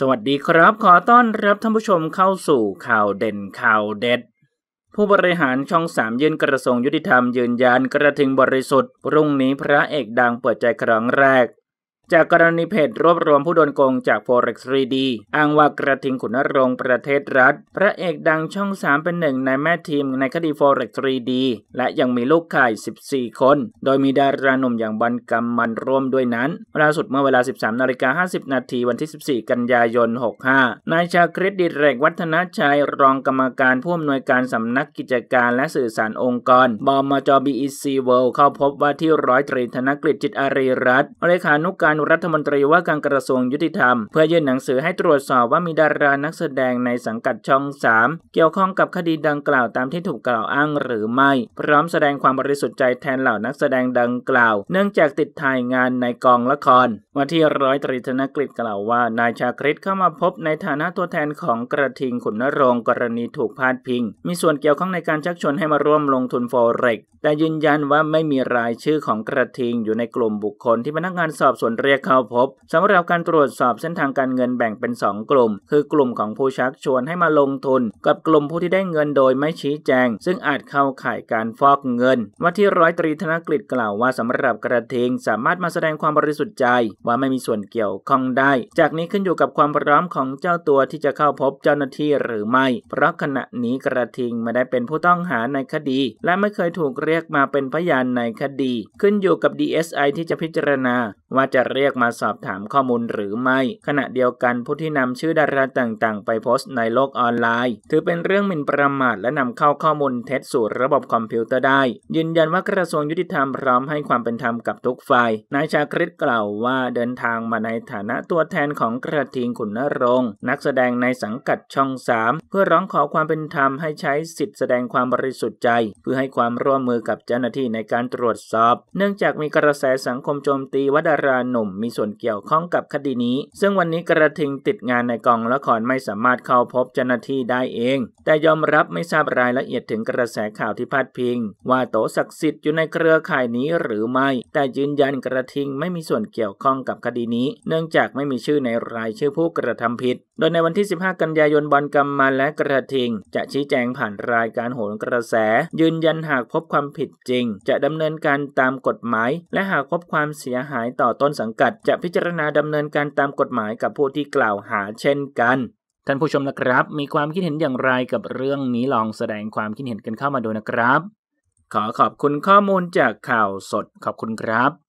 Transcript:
สวัสดีครับ ขอต้อนรับท่านผู้ชมเข้าสู่ข่าวเด่นข่าวเด็ด ผู้บริหารช่องสามยื่นกระทรวงยุติธรรมยืนยันกระทิงบริสุทธิ์พรุ่งนี้พระเอกดังเปิดใจครั้งแรกจากกรณีเพจรวบรวมผู้โดนโกงจาก Forex 3D อ้างว่ากระทิงขุนนรงประเทศรัฐ พระเอกดังช่อง 3 เป็นหนึ่งในแม่ทีมในคดี Forex 3D และยังมีลูกข่าย 14 คน โดยมีดาราหนุ่มอย่างบันกำมันร่วมด้วยนั้น ล่าสุดเมื่อเวลา 13นาฬิกา50 นาทีวันที่ 14 กันยายน 65นายชาคริตดิเรกวัฒนชัยรองกรรมการผู้อำนวยการสำนักกิจการและสื่อสารองค์กรบมจ BEC World เข้าพบว่าที่ร้อยตรีธนกฤษจิตอารีรัตน์เลขานุการานรัฐมนตรีว่าการกระทรวงยุติธรรมเพื่อยื่นหนังสือให้ตรวจสอบว่ามีดารานักแสดงในสังกัดช่อง 3 เกี่ยวข้องกับคดีดังกล่าวตามที่ถูกกล่าวอ้างหรือไม่ พร้อมแสดงความบริสุทธิ์ใจแทนเหล่านักแสดงดังกล่าว เนื่องจากติดถ่ายงานในกองละครวันที่ร้อยตรีธนกฤษกล่าวว่า นายชาคริตเข้ามาพบในฐานะตัวแทนของกระทิงขุนนรงกรณีถูกพาดพิง มีส่วนเกี่ยวข้องในการชักชวนให้มาร่วมลงทุนโฟเร็กแต่ยืนยันว่าไม่มีรายชื่อของกระทิงอยู่ในกลุ่มบุคคลที่พนักงานสอบสวนเรียกเข้าพบสำหรับการตรวจสอบเส้นทางการเงินแบ่งเป็น 2 กลุ่ม คือกลุ่มของผู้ชักชวนให้มาลงทุน กับกลุ่มผู้ที่ได้เงินโดยไม่ชี้แจง ซึ่งอาจเข้าข่ายการฟอกเงินว่าที่ร้อยตรีธนกฤษกล่าวว่าสำหรับกระทิงสามารถมาแสดงความบริสุทธิ์ใจ ว่าไม่มีส่วนเกี่ยวข้องได้ จากนี้ขึ้นอยู่กับความพร้อมของเจ้าตัวที่จะเข้าพบเจ้าหน้าที่หรือไม่ เพราะขณะนี้กระทิงไม่ได้เป็นผู้ต้องหาในคดี และไม่เคยถูกเรียกมาเป็นพยานในคดี ขึ้นอยู่กับ DSI ที่จะพิจารณาว่าจะเรียกมาสอบถามข้อมูลหรือไม่ ขณะเดียวกันผู้ที่นำชื่อดาราต่างๆ ไปโพสต์ในโลกออนไลน์ ถือเป็นเรื่องมินประมาทและนำเข้าข้อมูลเท็จสู่ระบบคอมพิวเตอร์ได้ ยืนยันว่ากระทรวงยุติธรรมพร้อมให้ความเป็นธรรมกับทุกฝ่ายนายชาคริตกล่าวว่าเดินทางมาในฐานะตัวแทนของกระทิงขุนนรงค์นักแสดงในสังกัดช่อง 3 เพื่อร้องขอความเป็นธรรมให้ใช้สิทธิ์แสดงความบริสุทธิ์ใจเพื่อให้ความร่วมมือกับเจ้าหน้าที่ในการตรวจสอบ เนื่องจากมีกระแสสังคมโจมตีว่าดาราหนุ่มมีส่วนเกี่ยวข้องกับคดีนี้ ซึ่งวันนี้กระทิงติดงานในกองละครไม่สามารถเข้าพบเจ้าหน้าที่ได้เอง แต่ยอมรับไม่ทราบรายละเอียดถึงกระแสข่าวที่พาดพิง ว่าโตศักดิ์สิทธิ์อยู่ในเครือข่ายนี้หรือไม่ แต่ยืนยันกระทิงไม่มีส่วนเกี่ยวข้องกับคดีนี้ เนื่องจากไม่มีชื่อในรายชื่อผู้กระทำผิด โดยในวันที่ 15 กันยายนบอลกำมาและกระทิง จะชี้แจงผ่านรายการโหนกระแส ยืนยันหากพบความผิดจริง จะดำเนินการตามกฎหมาย และหากพบความเสียหายต่อต่อต้นสังกัดจะพิจารณาดำเนินการตามกฎหมายกับผู้ที่กล่าวหาเช่นกัน ท่านผู้ชมนะครับ มีความคิดเห็นอย่างไรกับเรื่องนี้ลองแสดงความคิดเห็นกันเข้ามาดูนะครับ ขอขอบคุณข้อมูลจากข่าวสดขอบคุณครับ